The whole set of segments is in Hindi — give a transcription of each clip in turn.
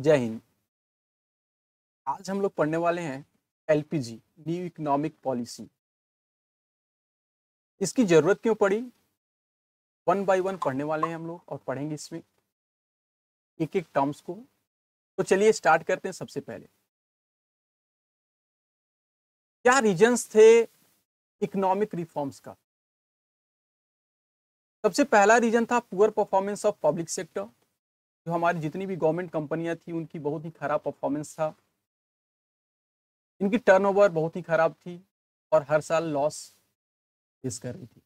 जय हिंद आज हम लोग पढ़ने वाले हैं एलपीजी न्यू इकोनॉमिक पॉलिसी इसकी जरूरत क्यों पड़ी वन बाय वन पढ़ने वाले हैं हम लोग और पढ़ेंगे इसमें एक एक टर्म्स को तो चलिए स्टार्ट करते हैं सबसे पहले क्या रीजंस थे इकोनॉमिक रिफॉर्म्स का सबसे पहला रीजन था poor performance of public sector जो हमारी जितनी भी गवर्नमेंट कंपनियां थी उनकी बहुत ही खराब परफॉर्मेंस था इनकी टर्नओवर बहुत ही खराब थी और हर साल लॉस फेस कर रही थी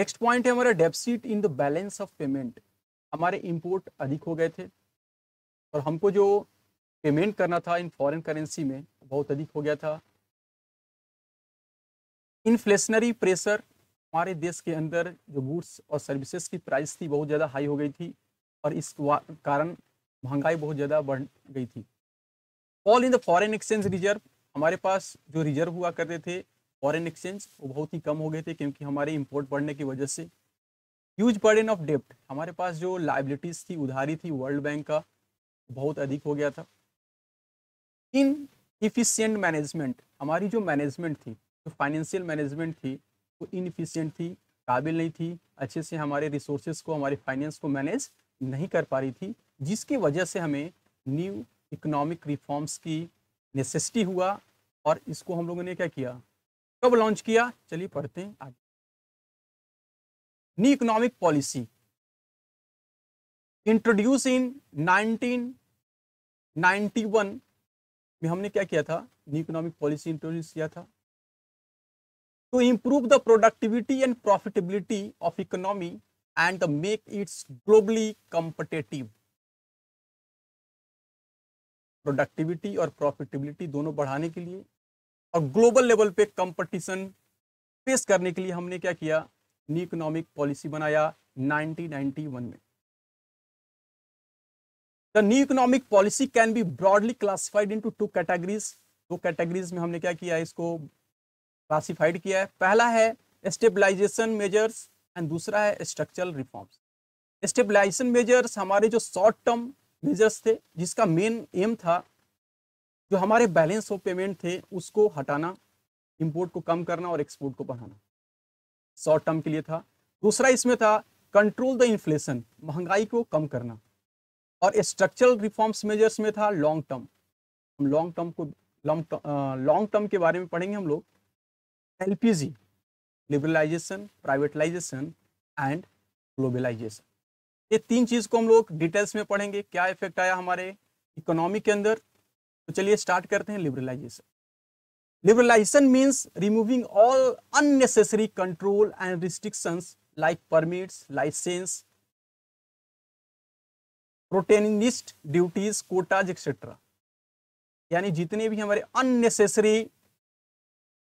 नेक्स्ट पॉइंट है हमारा deficit in the balance of payment हमारे इंपोर्ट अधिक हो गए थे और हमको जो पेमेंट करना था इन फॉरेन करेंसी में बहुत अधिक हो गया था इन्फ्लेशनरी प्रेशर हमारे देश के अंदर जो गुड्स और सर्विसेज की प्राइस थी बहुत ज़्यादा हाई हो गई थी और इस कारण महंगाई बहुत ज़्यादा बढ़ गई थी all in the foreign exchange reserve हमारे पास जो रिजर्व हुआ करते थे फॉरेन एक्सचेंज वो बहुत ही कम हो गए थे क्योंकि हमारे इम्पोर्ट बढ़ने की वजह से ह्यूज बर्डन ऑफ डेप्ट हमारे पास जो लाइबिलिटीज़ थी उधारी थी वर्ल्ड बैंक का बहुत अधिक हो गया था इन इफिशियंट मैनेजमेंट हमारी जो मैनेजमेंट थी जो फाइनेंशियल मैनेजमेंट थी वो इनफिशियंट थी काबिल नहीं थी अच्छे से हमारे रिसोर्सेज को हमारे फाइनेंस को मैनेज नहीं कर पा रही थी जिसकी वजह से हमें न्यू इकोनॉमिक रिफॉर्म्स की नेसेसिटी हुआ और इसको हम लोगों ने क्या किया कब लॉन्च किया चलिए पढ़ते हैं आगे new economic policy introduce in 1991 में हमने क्या किया था न्यू इकोनॉमिक पॉलिसी इंट्रोड्यूस किया था to improve the productivity and profitability of economy and make it globally competitive productivity और प्रॉफिटेबिलिटी दोनों बढ़ाने के लिए और ग्लोबल लेवल पे कंपटीशन फेस करने के लिए हमने क्या किया न्यू इकोनॉमिक पॉलिसी बनाया 1991 में the new economic policy can be broadly classified into two categories दो कैटेगरीज में हमने क्या किया इसको क्लासिफाइड किया है पहला है स्टेबलाइजेशन मेजर्स एंड दूसरा है स्ट्रक्चरल रिफॉर्म्स स्टेबलाइजेशन मेजर्स हमारे जो शॉर्ट टर्म मेजर्स थे जिसका मेन एम था जो हमारे बैलेंस ऑफ पेमेंट थे उसको हटाना इंपोर्ट को कम करना और एक्सपोर्ट को बढ़ाना शॉर्ट टर्म के लिए था दूसरा इसमें था कंट्रोल द इन्फ्लेशन महंगाई को कम करना और स्ट्रक्चरल रिफॉर्म्स मेजर्स में था लॉन्ग टर्म हम लॉन्ग टर्म को लॉन्ग टर्म के बारे में पढ़ेंगे हम लोग LPG liberalisation privatisation and globalisation ये तीन चीज़ को हम लोग डिटेल्स में पढ़ेंगे क्या इफेक्ट आया हमारे इकोनॉमी के अंदर तो चलिए स्टार्ट करते हैं liberalisation liberalization means removing all unnecessary control and restrictions like permits license protectionist duties quotas etc यानी जितने भी हमारे अननेसेसरी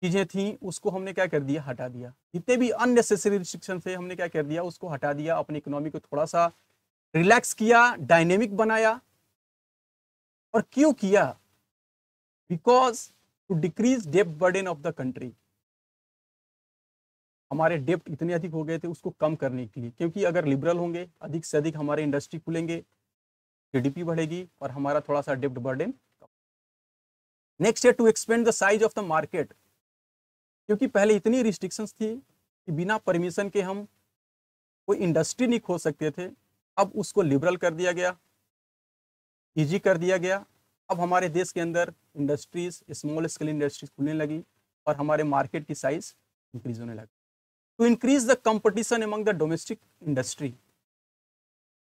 चीजें थी उसको हमने क्या कर दिया हटा दिया जितने भी अननेसेसरी रिस्ट्रिक्शन थे हमने क्या कर दिया उसको हटा दिया अपनी इकोनॉमी को थोड़ा सा रिलैक्स किया डायनेमिक बनाया और क्यों किया because to decrease debt burden of the country हमारे डेप्ट इतने अधिक हो गए थे उसको कम करने के लिए क्योंकि अगर लिबरल होंगे अधिक से अधिक हमारे इंडस्ट्री खुलेंगे जीडीपी बढ़ेगी और हमारा थोड़ा सा डेप्ट बर्डन नेक्स्ट है to expand the size of the market क्योंकि पहले इतनी रिस्ट्रिक्शंस थी कि बिना परमिशन के हम कोई इंडस्ट्री नहीं खोल सकते थे अब उसको लिबरल कर दिया गया इजी कर दिया गया अब हमारे देश के अंदर इंडस्ट्रीज स्मॉल स्केल इंडस्ट्रीज खुलने लगी और हमारे मार्केट की साइज इंक्रीज होने लगी to increase the competition among the domestic industry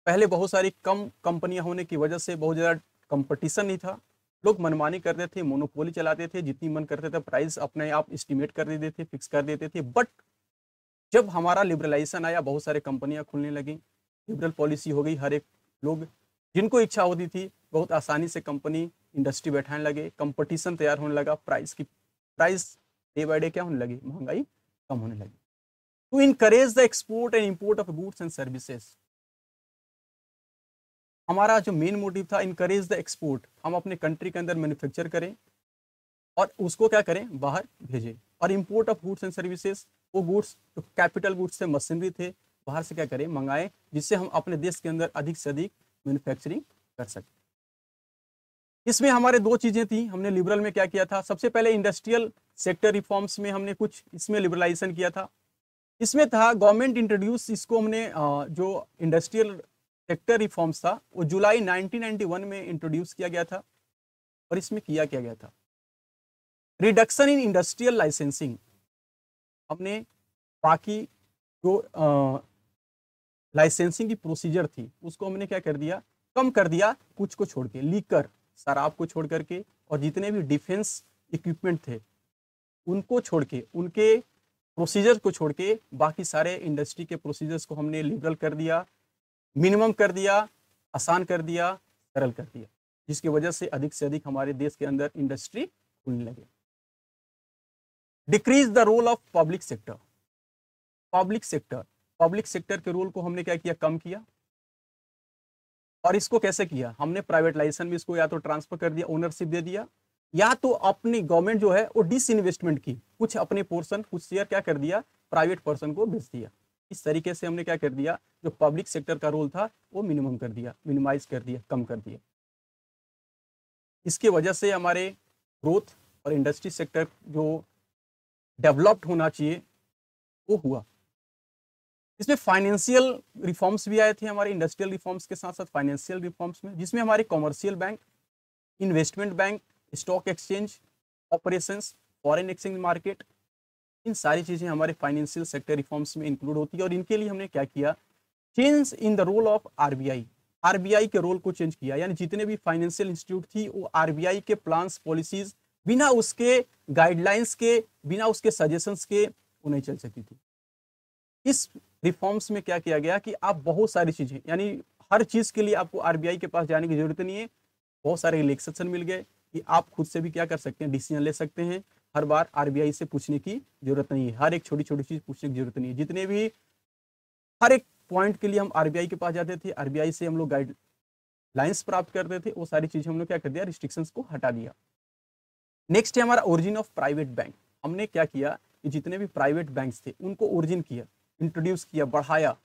पहले बहुत सारी कम कंपनियां होने की वजह से बहुत ज़्यादा कंपटीशन नहीं था लोग मनमानी करते थे मोनोपोली चलाते थे जितनी मन करते थे प्राइस अपने आप इस्टीमेट कर देते थे फिक्स कर देते थे बट जब हमारा लिबरलाइजेशन आया बहुत सारे कंपनियां खुलने लगी लिबरल पॉलिसी हो गई हर एक लोग जिनको इच्छा होती थी बहुत आसानी से कंपनी इंडस्ट्री बैठाने लगे कंपटीशन तैयार होने लगा प्राइस की प्राइस डे बाई डे क्या होने लगी महंगाई कम होने लगी to encourage the export and import of goods and services हमारा जो मेन मोटिव था इनकरेज द एक्सपोर्ट हम अपने कंट्री के अंदर मैन्युफैक्चर करें और उसको क्या करें बाहर भेजें और import of goods and services वो गुड्स तो कैपिटल गुड्स थे मशीनरी थे बाहर से क्या करें मंगाएं जिससे हम अपने देश के अंदर अधिक से अधिक मैन्युफैक्चरिंग कर सकें इसमें हमारे दो चीज़ें थी हमने लिबरल में क्या किया था सबसे पहले इंडस्ट्रियल सेक्टर रिफॉर्म्स में हमने कुछ इसमें लिबरलाइजेशन किया था इसमें था गवर्नमेंट इंट्रोड्यूस इसको हमने जो इंडस्ट्रियल सेक्टर रिफॉर्म्स था वो जुलाई 1991 में इंट्रोड्यूस किया गया था और इसमें किया क्या गया था रिडक्शन इन इंडस्ट्रियल लाइसेंसिंग हमने बाकी जो लाइसेंसिंग की प्रोसीजर थी उसको हमने क्या कर दिया कम कर दिया कुछ को छोड़ के लीकर शराब को छोड़ करके और जितने भी डिफेंस इक्विपमेंट थे उनको छोड़ के उनके प्रोसीजर को छोड़ के बाकी सारे इंडस्ट्री के प्रोसीजर्स को हमने लिबरल कर दिया मिनिमम कर दिया आसान कर दिया सरल कर दिया जिसकी वजह से अधिक से अधिक हमारे देश के अंदर इंडस्ट्री खुलने लगे decrease the role of public sector public sector public sector के रोल को हमने क्या किया कम किया और इसको कैसे किया हमने प्राइवेटाइजेशन में इसको या तो ट्रांसफर कर दिया ओनरशिप दे दिया या तो अपनी गवर्नमेंट जो है वो डिस की कुछ अपने पोर्सन कुछ शेयर क्या कर दिया प्राइवेट पर्सन को बेच दिया इस तरीके से हमने क्या कर दिया जो पब्लिक सेक्टर का रोल था वो मिनिमम कर दिया मिनिमाइज कर दिया कम कर दिया इसके वजह से हमारे ग्रोथ और इंडस्ट्री सेक्टर जो डेवलप्ड होना चाहिए वो हुआ इसमें फाइनेंशियल रिफॉर्म्स भी आए थे हमारे इंडस्ट्रियल रिफॉर्म्स के साथ साथ फाइनेंशियल रिफॉर्म्स में जिसमें हमारे commercial bank investment bank stock exchange operations foreign exchange market इन सारी चीज़ें हमारे फाइनेंशियल सेक्टर रिफॉर्म्स में इंक्लूड होती है और इनके लिए हमने क्या किया change in the role of R RBI के रोल को चेंज किया यानी जितने भी फाइनेंशियल इंस्टीट्यूट थी वो आरबीआई के प्लान्स पॉलिसीज बिना उसके गाइडलाइंस के बिना उसके सजेशंस के वो नहीं चल सकती थी इस रिफॉर्म्स में क्या किया गया कि आप बहुत सारी चीज़ें यानी हर चीज़ के लिए आपको आरबीआई के पास जाने की जरूरत नहीं है बहुत सारे इलेक्शन मिल गए कि आप खुद से भी क्या कर सकते हैं डिसीजन ले सकते हैं हर बार आरबीआई से पूछने की जरूरत नहीं है हर एक छोटी छोटी चीज पूछने की जरूरत नहीं है जितने भी हर एक पॉइंट के लिए हम आरबीआई के पास जाते थे आरबीआई से हम लोग गाइड लाइन्स प्राप्त करते थे वो सारी चीज़ें हम लोग क्या कर दिया रिस्ट्रिक्शन को हटा दिया नेक्स्ट है हमारा ओरिजिन ऑफ प्राइवेट बैंक हमने क्या किया कि जितने भी प्राइवेट बैंक थे उनको ओरिजिन किया इंट्रोड्यूस किया बढ़ाया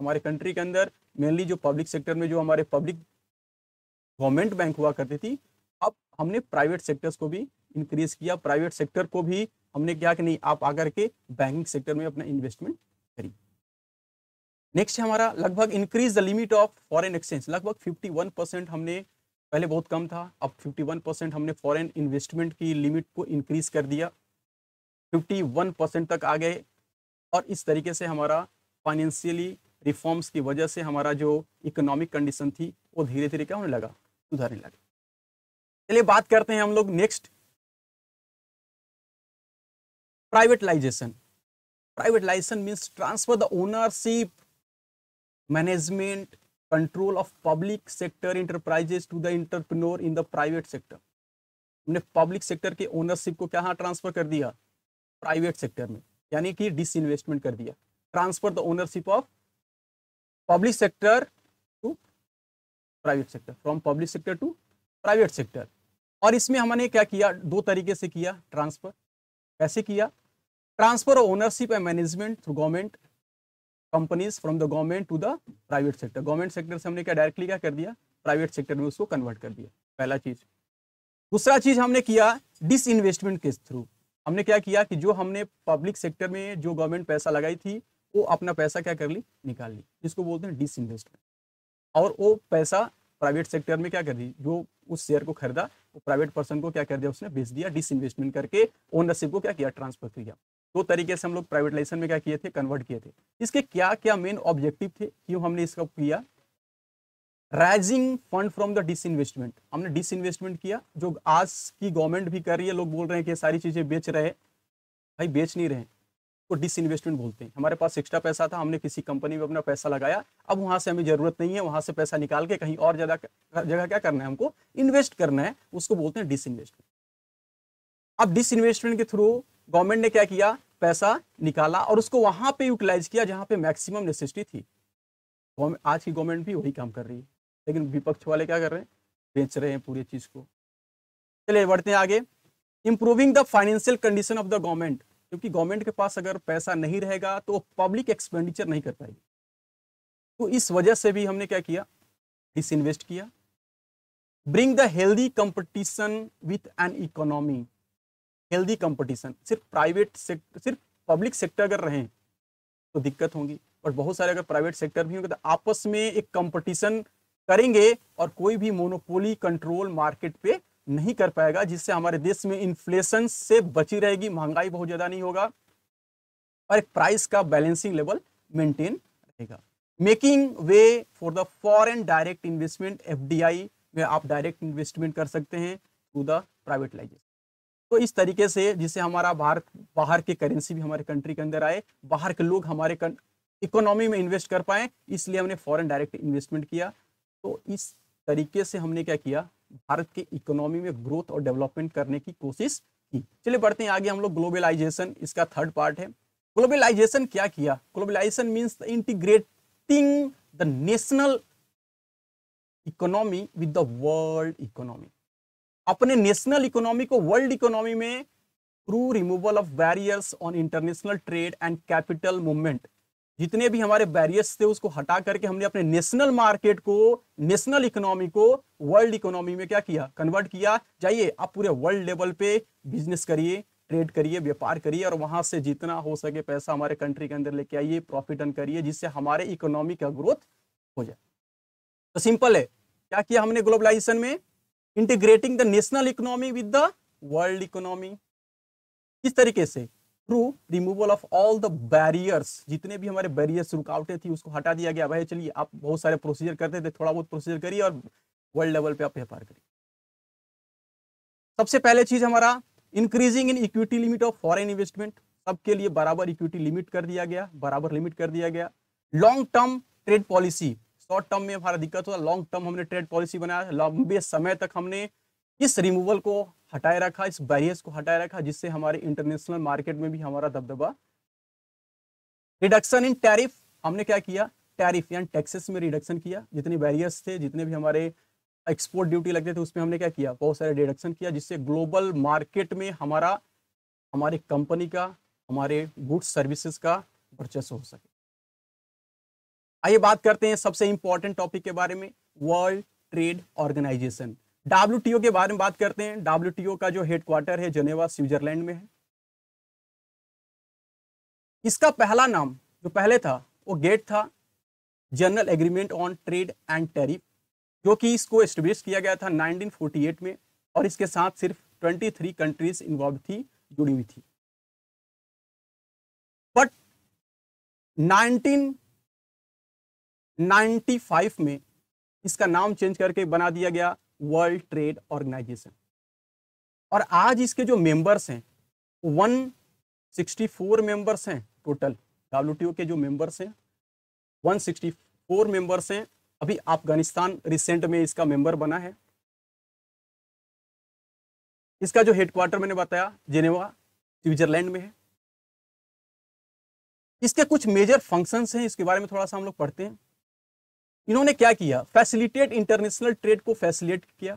हमारे कंट्री के अंदर मेनली जो पब्लिक सेक्टर में जो हमारे पब्लिक गवर्नमेंट बैंक हुआ करती थी अब हमने प्राइवेट सेक्टर्स को भी इंक्रीज किया प्राइवेट सेक्टर को भी हमने क्या कि नहीं आप आकर के बैंकिंग सेक्टर में अपना इन्वेस्टमेंट करिए नेक्स्ट हमारा लगभग increase the limit of foreign exchange लगभग 51 परसेंट हमने पहले बहुत कम था अब 51 परसेंट हमने फॉरेन इन्वेस्टमेंट की लिमिट को इंक्रीज कर दिया 51 परसेंट तक आ गए और इस तरीके से हमारा फाइनेंशियली रिफॉर्म्स की वजह से हमारा जो इकोनॉमिक कंडीशन थी वो धीरे धीरे क्या होने लगा सुधारने लगा चलिए बात करते हैं हम लोग next privatization privatization means transfer the ownership management control of public sector enterprises to the entrepreneur in the private sector हमने पब्लिक सेक्टर के ओनरशिप को क्या ट्रांसफर हाँ कर दिया प्राइवेट सेक्टर में यानी कि डिस इन्वेस्टमेंट कर दिया transfer the ownership of public sector to private sector from public sector to private sector और इसमें हमने क्या किया दो तरीके से किया ट्रांसफर कैसे किया transfer of ownership and management through government companies from the government to the private sector government sector से हमने क्या डायरेक्टली क्या कर दिया प्राइवेट सेक्टर में उसको कन्वर्ट कर दिया पहला चीज दूसरा चीज हमने किया डिस इन्वेस्टमेंट के थ्रू हमने क्या किया कि जो हमने पब्लिक सेक्टर में जो गवर्नमेंट पैसा लगाई थी वो अपना पैसा क्या कर ली निकाल ली जिसको बोलते हैं डिस इन्वेस्टमेंट और वो पैसा प्राइवेट सेक्टर में क्या कर दी जो उस शेयर को खरीदा प्राइवेट तो पर्सन को क्या कर दिया उसने बेच दिया डिस इन्वेस्टमेंट करके ओनरशिप को क्या किया ट्रांसफर किया दो तो तरीके से हम लोग प्राइवेटाइजेशन में क्या किए थे कन्वर्ट किए थे इसके क्या क्या मेन ऑब्जेक्टिव थे क्यों हमने इसका किया raising fund from the disinvestment हमने डिस इन्वेस्टमेंट किया जो आज की गवर्नमेंट भी कर रही है लोग बोल रहे हैं कि सारी चीजें बेच रहे भाई बेच नहीं रहे को डिस इन्वेस्टमेंट बोलते हैं हमारे पास एक्स्ट्रा पैसा था हमने किसी कंपनी में अपना पैसा लगाया अब वहां से हमें ज़रूरत नहीं है वहां से पैसा निकाल के कहीं और ज़्यादा जगह क्या करना है हमको इन्वेस्ट करना है उसको बोलते हैं डिस इन्वेस्टमेंट अब डिस इन्वेस्टमेंट के थ्रू गवर्नमेंट ने क्या किया पैसा निकाला और उसको वहां पर यूटिलाइज किया जहां पर मैक्सिमम नेसेसिटी थी आज की गवर्नमेंट भी वही काम कर रही है लेकिन विपक्ष वाले क्या कर रहे हैं बेच रहे हैं पूरी चीज़ को चलिए बढ़ते हैं आगे improving the financial condition of the government क्योंकि गवर्नमेंट के पास अगर पैसा नहीं रहेगा तो पब्लिक एक्सपेंडिचर नहीं कर पाएगी तो इस वजह से भी हमने क्या किया डिस इन्वेस्ट किया bring the healthy competition with an economy healthy competition सिर्फ प्राइवेट सेक्टर सिर्फ पब्लिक सेक्टर अगर रहें तो दिक्कत होगी और बहुत सारे अगर प्राइवेट सेक्टर भी होंगे तो आपस में एक कंपटीशन करेंगे और कोई भी मोनोपोली कंट्रोल मार्केट पे नहीं कर पाएगा जिससे हमारे देश में इन्फ्लेशन से बची रहेगी महंगाई बहुत ज़्यादा नहीं होगा और एक प्राइस का बैलेंसिंग लेवल मेंटेन रहेगा making way for the foreign direct investment FDI में आप डायरेक्ट इन्वेस्टमेंट कर सकते हैं टू द प्राइवेटलाइजेशन तो इस तरीके से जिससे हमारा भारत बाहर के करेंसी भी हमारे कंट्री के अंदर आए बाहर के लोग हमारे इकोनॉमी में इन्वेस्ट कर पाए इसलिए हमने फॉरेन डायरेक्ट इन्वेस्टमेंट किया तो इस तरीके से हमने क्या किया भारत के इकोनॉमी में ग्रोथ और डेवलपमेंट करने की कोशिश की चलिए बढ़ते हैं आगे हम लोग ग्लोबलाइजेशन इसका थर्ड पार्ट है ग्लोबलाइजेशन क्या किया globalisation means integrating the national economy with the world economy अपने नेशनल इकोनॉमी को वर्ल्ड इकोनॉमी में through removal of barriers on international trade and capital movement जितने भी हमारे बैरियर्स थे उसको हटा करके हमने अपने नेशनल मार्केट को नेशनल इकोनॉमी को वर्ल्ड इकोनॉमी में क्या किया कन्वर्ट किया जाइए आप पूरे वर्ल्ड लेवल पे बिजनेस करिए ट्रेड करिए व्यापार करिए और वहां से जितना हो सके पैसा हमारे कंट्री के अंदर लेके आइए प्रॉफिट अर्न करिए जिससे हमारे इकोनॉमी का ग्रोथ हो जाए तो सिंपल है क्या किया हमने ग्लोबलाइजेशन में integrating the national economy with the world economy इस तरीके से through removal of all the barriers जितने भी हमारे बैरियर्स रुकावटें थी उसको हटा दिया गया भाई चलिए आप बहुत सारे प्रोसीजर करते थे थोड़ा बहुत प्रोसीजर करिए और वर्ल्ड लेवल पे आप व्यापार करिए सबसे पहले चीज हमारा increasing in equity limit of foreign investment सबके लिए बराबर इक्विटी लिमिट कर दिया गया बराबर लिमिट कर दिया गया long term trade policy short term में हमारा दिक्कत होता लॉन्ग टर्म हमने ट्रेड पॉलिसी बनाया लंबे समय तक हमने इस रिमूवल को हटाए रखा इस बैरियर्स को हटाए रखा जिससे हमारे इंटरनेशनल मार्केट में भी हमारा दबदबा रिडक्शन इन टैरिफ हमने क्या किया टैरिफ यानी टैक्सेस में रिडक्शन किया जितने बैरियर्स थे जितने भी हमारे एक्सपोर्ट ड्यूटी लगते थे उसमें हमने क्या किया बहुत सारे रिडक्शन किया जिससे ग्लोबल मार्केट में हमारा हमारे कंपनी का हमारे गुड्स सर्विसेज का वर्चस्व हो सके आइए बात करते हैं सबसे इंपॉर्टेंट टॉपिक के बारे में वर्ल्ड ट्रेड ऑर्गेनाइजेशन डब्ल्यू के बारे में बात करते हैं डब्ल्यू का जो हेडक्वार्टर है जनेवा स्विट्जरलैंड में है इसका पहला नाम जो पहले था वो गेट था general agreement on trade and tariff जो कि इसको एस्टेब्लिश किया गया था 1948 में और इसके साथ सिर्फ 23 कंट्रीज इन्वॉल्व थी जुड़ी हुई थी बट 1995 में इसका नाम चेंज करके बना दिया गया वर्ल्ड ट्रेड ऑर्गेनाइजेशन और आज इसके जो मेंबर्स हैं 164 मेंबर्स हैं टोटल डब्ल्यू के जो मेंबर्स हैं 164 मेंबर्स हैं अभी अफगानिस्तान रिसेंट में इसका मेंबर बना है इसका जो हेडक्वार्टर मैंने बताया जेनेवा स्विट्जरलैंड में है इसके कुछ मेजर फंक्शंस हैं इसके बारे में थोड़ा सा हम लोग पढ़ते हैं इन्होंने क्या किया फैसिलिटेट इंटरनेशनल ट्रेड को फैसिलिटेट किया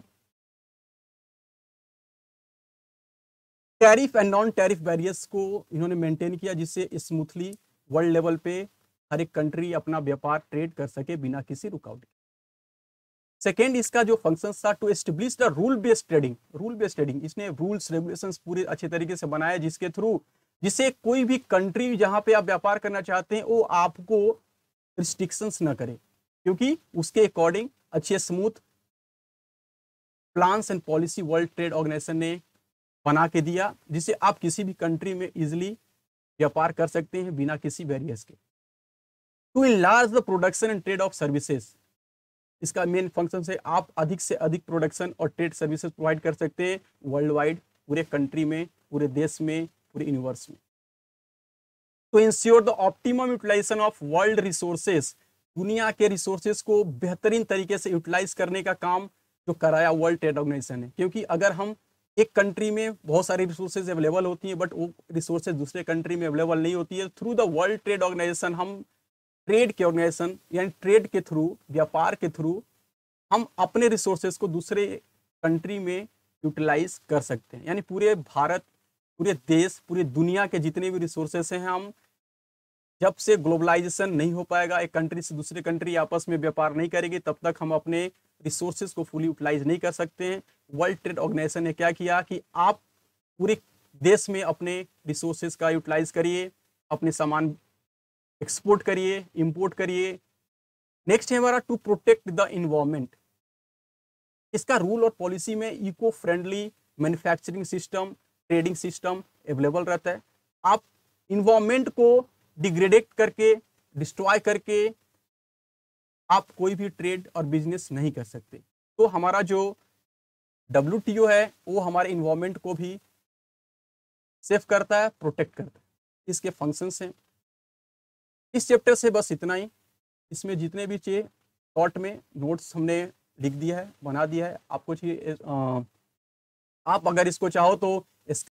tariff and non tariff barriers को इन्होंने मेंटेन किया जिससे स्मूथली वर्ल्ड लेवल पे हर एक कंट्री अपना व्यापार ट्रेड कर सके बिना किसी रुकावट के सेकेंड इसका जो फंक्शन था to establish the rule based trading rule based trading इसने रूल्स रेगुलेशंस पूरे अच्छे तरीके से बनाए जिसके थ्रू जिसे कोई भी कंट्री जहां पे आप व्यापार करना चाहते हैं वो आपको रिस्ट्रिक्शंस ना करे क्योंकि उसके अकॉर्डिंग अच्छे smooth plans and policy world trade organisation ने बना के दिया जिसे आप किसी भी कंट्री में इजिली व्यापार कर सकते हैं बिना किसी वेरियस के to large the production and trade of services इसका मेन फंक्शन से आप अधिक से अधिक प्रोडक्शन और ट्रेड सर्विसेज प्रोवाइड कर सकते हैं वर्ल्ड वाइड पूरे कंट्री में पूरे देश में पूरे यूनिवर्स में to ensure the optimum utilisation of world resources दुनिया के रिसोर्सेज को बेहतरीन तरीके से यूटिलाइज करने का काम जो कराया वर्ल्ड ट्रेड ऑर्गेनाइजेशन ने क्योंकि अगर हम एक कंट्री में बहुत सारी रिसोर्सेज अवेलेबल होती हैं बट वो रिसोर्सेज दूसरे कंट्री में अवेलेबल नहीं होती है through the world trade organisation हम ट्रेड के ऑर्गेनाइजेशन यानी ट्रेड के थ्रू व्यापार के थ्रू हम अपने रिसोर्सेज को दूसरे कंट्री में यूटिलाइज कर सकते हैं यानी पूरे भारत पूरे देश पूरी दुनिया के जितने भी रिसोर्सेस हैं हम जब से ग्लोबलाइजेशन नहीं हो पाएगा एक कंट्री से दूसरे कंट्री आपस में व्यापार नहीं करेगी तब तक हम अपने रिसोर्सेज को फुली यूटिलाइज नहीं कर सकते हैं वर्ल्ड ट्रेड ऑर्गेनाइजेशन ने क्या किया कि आप पूरे देश में अपने रिसोर्सेज का यूटिलाइज करिए अपने सामान एक्सपोर्ट करिए इम्पोर्ट करिए नेक्स्ट है हमारा टू प्रोटेक्ट द इन्वायरमेंट इसका रूल और पॉलिसी में eco friendly manufacturing system trading system available रहता है आप इन्वायरमेंट को डिग्रेडेट करके डिस्ट्रॉय करके आप कोई भी ट्रेड और बिजनेस नहीं कर सकते तो हमारा जो डब्ल्यू है वो हमारे इन्वामेंट को भी सेफ करता है प्रोटेक्ट करता है इसके फंक्शंस हैं इस चैप्टर से बस इतना ही इसमें जितने भी चाहिए शॉर्ट में नोट्स हमने लिख दिया है बना दिया है आपको चाहिए आप अगर इसको चाहो तो